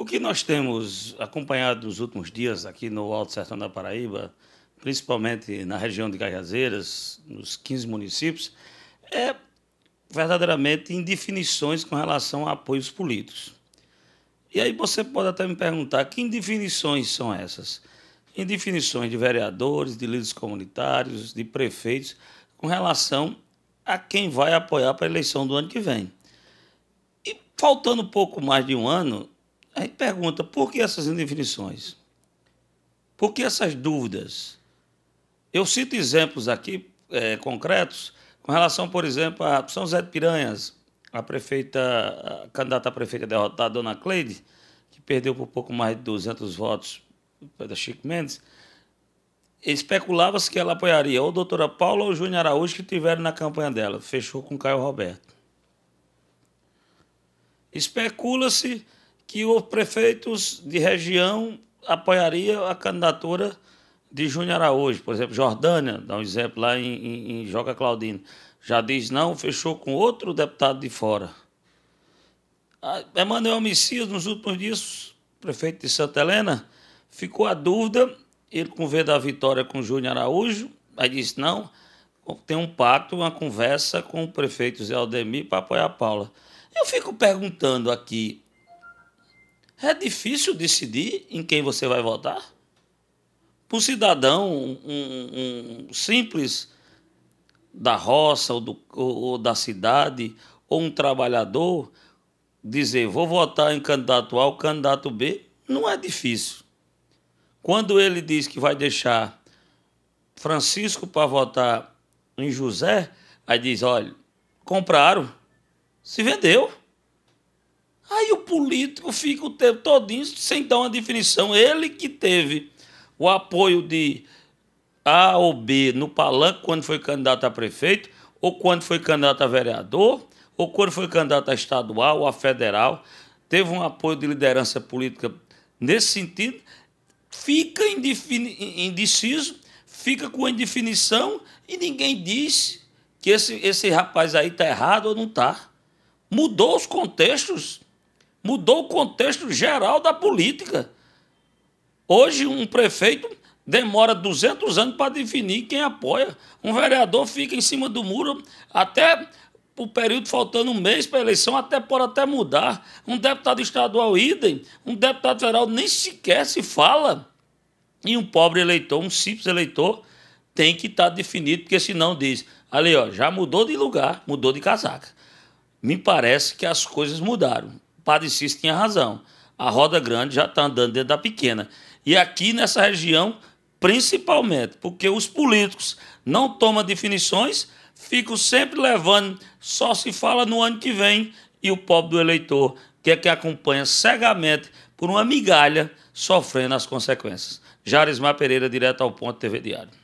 O que nós temos acompanhado nos últimos dias aqui no Alto Sertão da Paraíba, principalmente na região de Cajazeiras, nos 15 municípios, é verdadeiramente indefinições com relação a apoios políticos. E aí você pode até me perguntar que indefinições são essas? Indefinições de vereadores, de líderes comunitários, de prefeitos, com relação a quem vai apoiar para a eleição do ano que vem. E faltando pouco mais de um ano, a gente pergunta por que essas indefinições? Por que essas dúvidas? Eu cito exemplos aqui é, concretos com relação, por exemplo, a São José de Piranhas, a prefeita, a candidata a prefeita derrotada, Dona Cleide, que perdeu por pouco mais de 200 votos da Chico Mendes, especulava-se que ela apoiaria ou a doutora Paula ou o Júnior Araújo que tiveram na campanha dela. Fechou com Caio Roberto. Especula-se que os prefeitos de região apoiaria a candidatura de Júnior Araújo, por exemplo, Jordânia, dá um exemplo lá em, em, em Joca Claudino, já diz não, fechou com outro deputado de fora. Emanuel ah, Emmanuel Messias, nos últimos dias, prefeito de Santa Helena, ficou a dúvida, ele com V da vitória com Júnior Araújo, aí disse não, tem um pacto, uma conversa com o prefeito Zé Aldemir para apoiar a Paula. Eu fico perguntando aqui, é difícil decidir em quem você vai votar? Para um cidadão um, um simples da roça ou, do, ou, ou da cidade, ou um trabalhador, dizer vou votar em candidato A ou candidato B, não é difícil. Quando ele diz que vai deixar Francisco para votar em José, aí diz: olha, compraram, se vendeu. Aí o político fica o tempo todinho sem dar uma definição. Ele que teve o apoio de A ou B no palanque quando foi candidato a prefeito, ou quando foi candidato a vereador, ou quando foi candidato a estadual ou a federal, teve um apoio de liderança política nesse sentido, fica indeciso, fica com indefinição e ninguém diz que esse, esse rapaz aí está errado ou não está. Mudou os contextos mudou o contexto geral da política. Hoje, um prefeito demora 200 anos para definir quem apoia. Um vereador fica em cima do muro até o período faltando um mês para a eleição, até pode até mudar. Um deputado estadual, idem. Um deputado federal nem sequer se fala. E um pobre eleitor, um simples eleitor, tem que estar tá definido, porque senão diz, ali ó, já mudou de lugar, mudou de casaca. Me parece que as coisas mudaram. Padre Cícero tinha razão. A roda grande já está andando dentro da pequena. E aqui nessa região, principalmente, porque os políticos não tomam definições, ficam sempre levando, só se fala no ano que vem, e o pobre do eleitor, que é que acompanha cegamente por uma migalha, sofrendo as consequências. Jarismar Pereira, direto ao Ponto TV Diário.